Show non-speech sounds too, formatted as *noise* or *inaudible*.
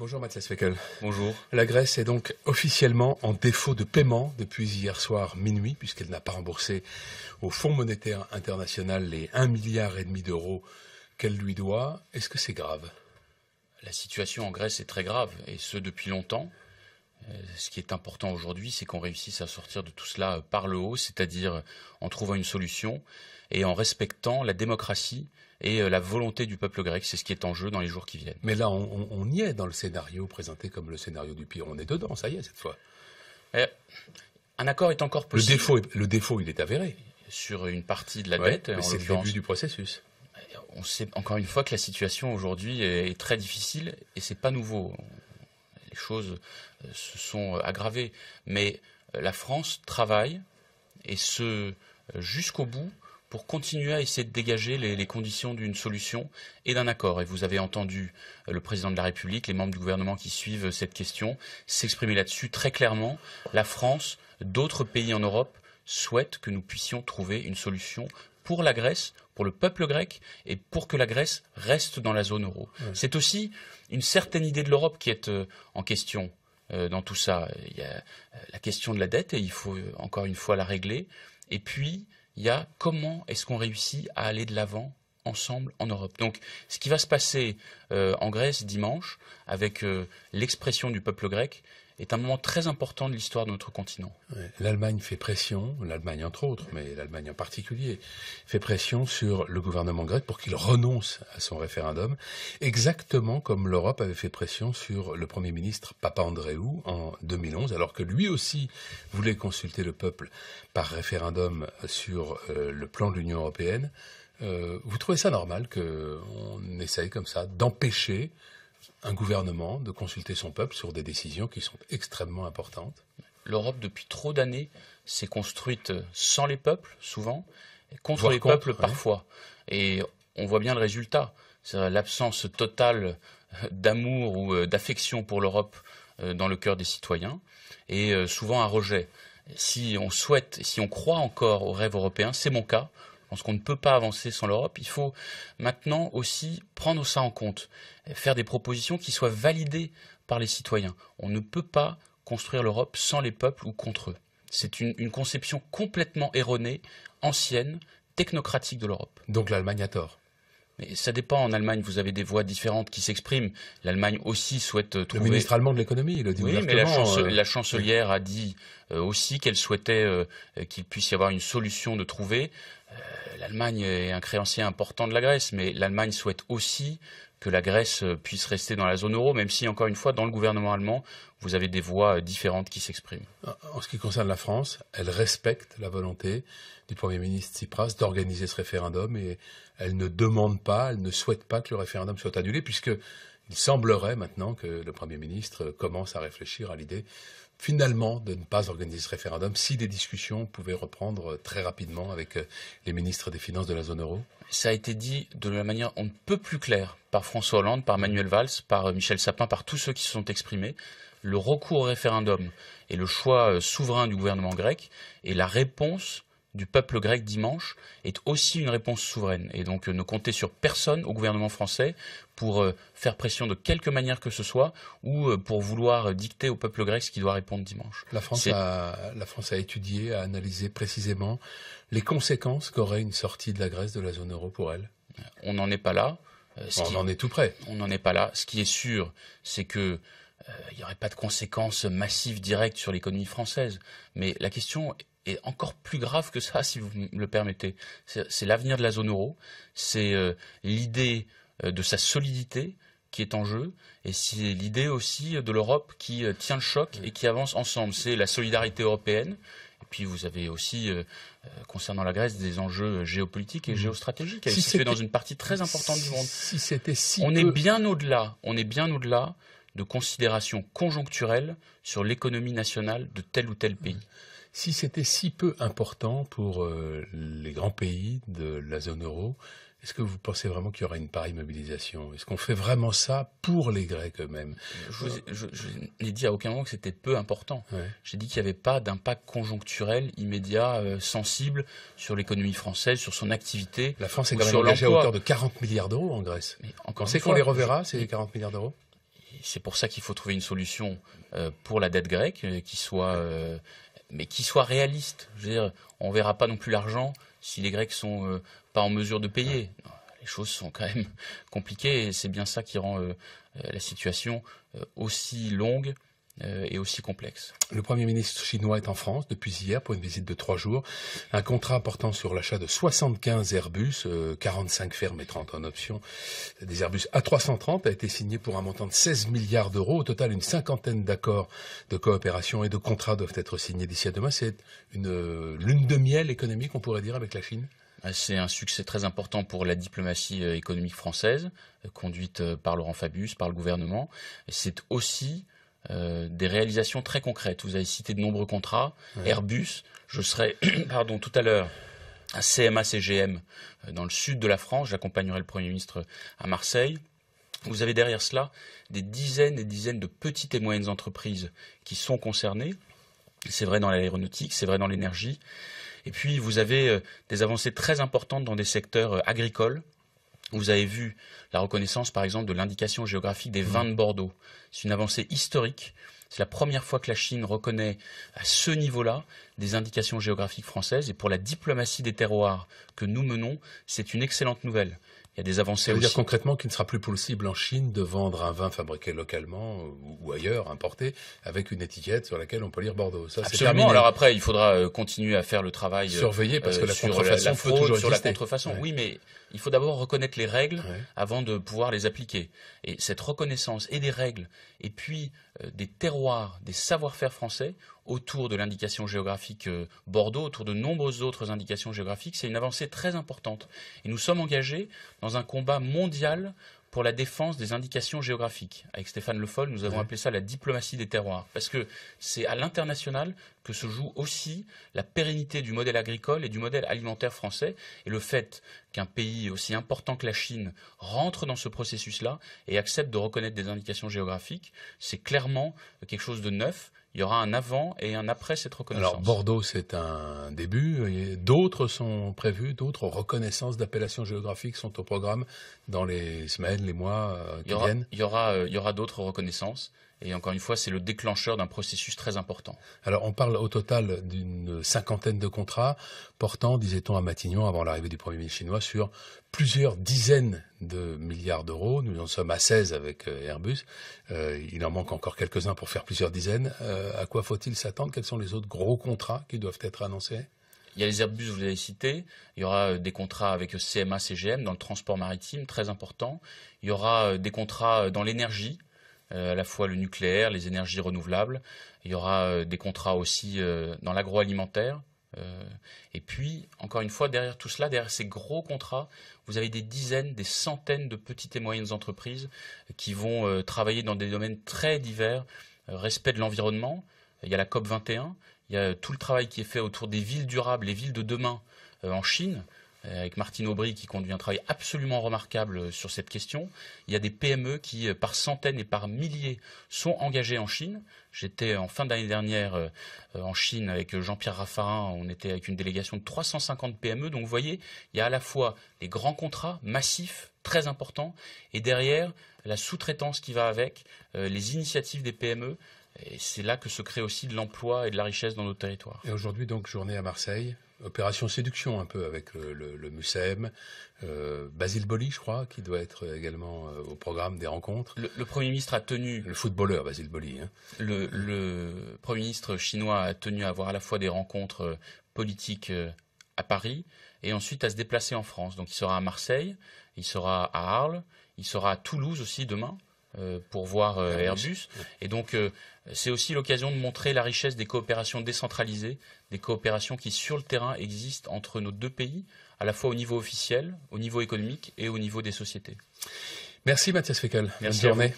Bonjour Mathias Feckel. Bonjour. La Grèce est donc officiellement en défaut de paiement depuis hier soir minuit, puisqu'elle n'a pas remboursé au Fonds monétaire international les 1,5 milliard et demi d'euros qu'elle lui doit. Est-ce que c'est grave La situation en Grèce est très grave, et ce depuis longtemps. Euh, ce qui est important aujourd'hui, c'est qu'on réussisse à sortir de tout cela euh, par le haut, c'est-à-dire euh, en trouvant une solution et en respectant la démocratie et la volonté du peuple grec. C'est ce qui est en jeu dans les jours qui viennent. Mais là, on, y est dans le scénario présenté comme le scénario du pire. On est dedans, ça y est, cette fois. un accord est encore possible. Le défaut, le défaut, il est avéré. Sur une partie de la ouais, dette. C'est le début du processus on sait encore une fois que la situation aujourd'hui est très difficile et c'est pas nouveau les choses euh, se sont euh, aggravées. Mais euh, la France travaille, et ce jusqu'au bout, pour continuer à essayer de dégager les, les conditions d'une solution et d'un accord. Et vous avez entendu le président de la République, les membres du gouvernement qui suivent cette question s'exprimer là-dessus très clairement. La France, d'autres pays en Europe souhaitent que nous puissions trouver une solution pour la Grèce, pour le peuple grec et pour que la Grèce reste dans la zone euro. C'est aussi une certaine idée de l'Europe qui est euh, en question euh, dans tout ça. Il y a euh, la question de la dette et il faut encore une fois la régler. Et puis, il y a comment est-ce qu'on réussit à aller de l'avant ensemble en Europe. Donc, ce qui va se passer en Grèce dimanche, avec l'expression du peuple grec, est un moment très important de l'histoire de notre continent. L'Allemagne fait pression, l'Allemagne entre autres, mais l'Allemagne en particulier, fait pression sur le gouvernement grec pour qu'il renonce à son référendum, exactement comme l'Europe avait fait pression sur le Premier ministre Papa Papandreou en 2011, alors que lui aussi voulait consulter le peuple par référendum sur euh, le plan de l'Union européenne. Euh, vous trouvez ça normal qu'on essaye comme ça d'empêcher un gouvernement de consulter son peuple sur des décisions qui sont extrêmement importantes. L'Europe, depuis trop d'années, s'est construite sans les peuples, souvent, contre les peuples, parfois. Et on voit bien le résultat. L'absence totale euh, d'amour ou euh, d'affection pour l'Europe euh, dans le cœur des citoyens, et souvent un rejet. Si on souhaite, si on croit encore au rêve européen, c'est mon cas, pense qu'on ne peut pas avancer sans l'Europe. Il faut maintenant aussi prendre ça en compte, faire des propositions qui soient validées par les citoyens. On ne peut pas construire l'Europe sans les peuples ou contre eux. C'est une, une conception complètement erronée, ancienne, technocratique de l'Europe. Donc l'Allemagne a tort ça dépend. En Allemagne, vous avez des voix différentes qui s'expriment. L'Allemagne aussi souhaite euh, trouver. Le ministre allemand de l'économie, il dit. Oui, mais la, euh. la chancelière a dit euh, aussi qu'elle souhaitait qu'il puisse y avoir une solution de trouver. L'Allemagne est un créancier important de la Grèce, mais l'Allemagne souhaite aussi que la Grèce euh, puisse rester dans la zone euro, même si, encore une fois, dans le gouvernement allemand, vous avez des voix euh, différentes qui s'expriment. En ce qui concerne la France, elle respecte la volonté du Premier ministre Tsipras d'organiser ce référendum et elle ne demande pas, elle ne souhaite pas que le référendum soit annulé, puisque il semblerait maintenant que le Premier ministre commence à réfléchir à l'idée finalement de ne pas organiser ce référendum si des discussions pouvaient reprendre très rapidement avec euh, les ministres des Finances de la zone euro Ça a été dit de la manière on ne peut plus claire par François Hollande, par Manuel Valls, par euh, Michel Sapin, par tous ceux qui se sont exprimés. Le recours au référendum et le choix euh, souverain du gouvernement grec et la réponse du peuple grec dimanche est aussi une réponse souveraine. Et donc euh, ne compter sur personne au gouvernement français pour euh, faire pression de quelque manière que ce soit ou euh, pour vouloir dicter au peuple grec ce qu'il doit répondre dimanche. La France, a, étudié, a analysé précisément les conséquences qu'aurait une sortie de la Grèce de la zone euro pour elle. On n'en est pas là. on en est tout près. On n'en est pas là. Ce qui est sûr, c'est que il n'y aurait pas de conséquences massives directes sur l'économie française. Mais la question et encore plus grave que ça, *laughs* si vous me le permettez. C'est l'avenir de la zone euro, c'est euh, l'idée euh, de sa solidité qui est en jeu, et c'est l'idée aussi euh, de l'Europe qui tient le choc et qui avance ensemble. C'est la solidarité européenne, et puis vous avez aussi, concernant la Grèce, des enjeux géopolitiques et mm. géostratégiques qui si située dans une partie très importante du monde. on est bien au-delà. On est bien au-delà de considérations conjoncturelles sur l'économie nationale de tel ou tel pays si c'était si peu important pour euh, les grands pays de la zone euro, est-ce que vous pensez vraiment qu'il y aurait une pareille mobilisation Est-ce qu'on fait vraiment ça pour les Grecs eux-mêmes Je, n'ai dit à aucun moment que c'était peu important. J'ai dit qu'il n'y avait pas d'impact conjoncturel immédiat euh, sensible sur l'économie française, sur son activité. La France est engagée à hauteur de 40 milliards d'euros en Grèce. On qu'on les reverra, ces 40 milliards d'euros c'est pour ça qu'il faut trouver une solution euh, pour la dette grecque qui soit mais qui soit réaliste. Je veux on verra pas non plus l'argent si les Grecs ne sont euh, pas en mesure de payer. les choses sont quand même *laughs* compliquées et c'est bien ça qui rend euh, euh, la situation aussi longue euh, est aussi complexe. Le Premier ministre chinois est en France depuis hier pour une visite de trois jours. Un contrat portant sur l'achat de 75 Airbus, 45 euh, fermes et 30 en option, des Airbus A330 a été signé pour un montant de 16 milliards d'euros. Au total, une cinquantaine d'accords de coopération et de contrats doivent être signés d'ici à demain. C'est une euh, lune de miel économique, on pourrait dire, avec la Chine c'est un succès très important pour la diplomatie économique française, conduite par Laurent Fabius, par le gouvernement. C'est aussi euh, des réalisations très concrètes. Vous avez cité de nombreux contrats. Airbus, je serai, *clears throat* pardon, tout à l'heure à CMA CGM euh, dans le sud de la France. J'accompagnerai le Premier ministre à Marseille. Vous avez derrière cela des dizaines et dizaines de petites et moyennes entreprises qui sont concernées. C'est vrai dans l'aéronautique, c'est vrai dans l'énergie. Et puis vous avez euh, des avancées très importantes dans des secteurs agricoles, vous avez vu la reconnaissance, par exemple, de l'indication géographique des mmh. vins de Bordeaux. C'est une avancée historique. C'est la première fois que la Chine reconnaît à ce niveau-là des indications géographiques françaises. Et pour la diplomatie des terroirs que nous menons, c'est une excellente nouvelle. Il y a des avancées. Ça veut dire concrètement qu'il ne sera plus possible en Chine de vendre un vin fabriqué localement ou, ailleurs, importé, avec une étiquette sur laquelle on peut lire Bordeaux. Ça, Absolument. Alors après, il faudra euh, continuer à faire le travail. Euh, Surveiller parce que la contrefaçon euh, sur la contrefaçon. Oui, mais il faut d'abord reconnaître les règles avant de pouvoir les appliquer. Et cette reconnaissance et des règles, et puis des terroirs, des savoir-faire français, autour de l'indication géographique euh, Bordeaux, autour de nombreuses autres indications géographiques, c'est une avancée très importante. Et nous sommes engagés dans un combat mondial pour la défense des indications géographiques. Avec Stéphane Le Foll, nous avons appelé ça la diplomatie des terroirs, parce que c'est à l'international que se joue aussi la pérennité du modèle agricole et du modèle alimentaire français, et le fait qu'un pays aussi important que la Chine rentre dans ce processus-là et accepte de reconnaître des indications géographiques, c'est clairement quelque chose de neuf il y aura un avant et un après cette reconnaissance. Alors Bordeaux, c'est un début. D'autres sont prévus, d'autres reconnaissances d'appellations géographiques sont au programme dans les semaines, les mois euh, qui viennent. Il y aura, euh, aura d'autres reconnaissances. Et encore une fois, c'est le déclencheur d'un processus très important. Alors, on parle au total d'une cinquantaine de contrats portant, disait-on à Matignon, avant l'arrivée du Premier ministre chinois, sur plusieurs dizaines de milliards d'euros. Nous en sommes à 16 avec euh, Airbus. Euh, il en manque encore quelques-uns pour faire plusieurs dizaines. Euh, à quoi faut-il s'attendre Quels sont les autres gros contrats qui doivent être annoncés il y a les Airbus, vous avez cités. Il y aura des contrats avec CMA, CGM dans le transport maritime, très important. Il y aura des contrats dans l'énergie, euh, à la fois le nucléaire, les énergies renouvelables. Il y aura euh, des contrats aussi euh, dans l'agroalimentaire. et puis, encore une fois, derrière tout cela, derrière ces gros contrats, vous avez des dizaines, des centaines de petites et moyennes entreprises qui vont travailler dans des domaines très divers. respect de l'environnement, il y a la COP 21, il y a tout le travail qui est fait autour des villes durables, les villes de demain en Chine. Euh, avec Martine Aubry qui conduit un travail absolument remarquable euh, sur cette question. Il y a des PME qui, euh, par centaines et par milliers, sont engagées en Chine. J'étais en fin d'année dernière en Chine avec Jean-Pierre Raffarin. On était avec une délégation de 350 PME. Donc vous voyez, il y a à la fois les grands contrats massifs, très importants, et derrière la sous-traitance qui va avec, les initiatives des PME. Et c'est là que se crée aussi de l'emploi et de la richesse dans nos territoires. Et aujourd'hui, donc, journée à Marseille, opération séduction un peu avec le, le, MUSEM, euh, Basile Boli, je crois, qui doit être également euh, au programme des rencontres. Le, Premier ministre a tenu... Le footballeur Basile Boli. Hein. Le, Premier ministre chinois a tenu à avoir à la fois des rencontres euh, politiques à Paris et ensuite à se déplacer en France. Donc il sera à Marseille, il sera à Arles, il sera à Toulouse aussi demain. Euh, pour voir euh, ah Airbus. Et donc, euh, c'est aussi l'occasion de montrer la richesse des coopérations décentralisées, des coopérations qui, sur le terrain, existent entre nos deux pays, à la fois au niveau officiel, au niveau économique et au niveau des sociétés. Merci Mathias Fekel. Merci Bonne journée.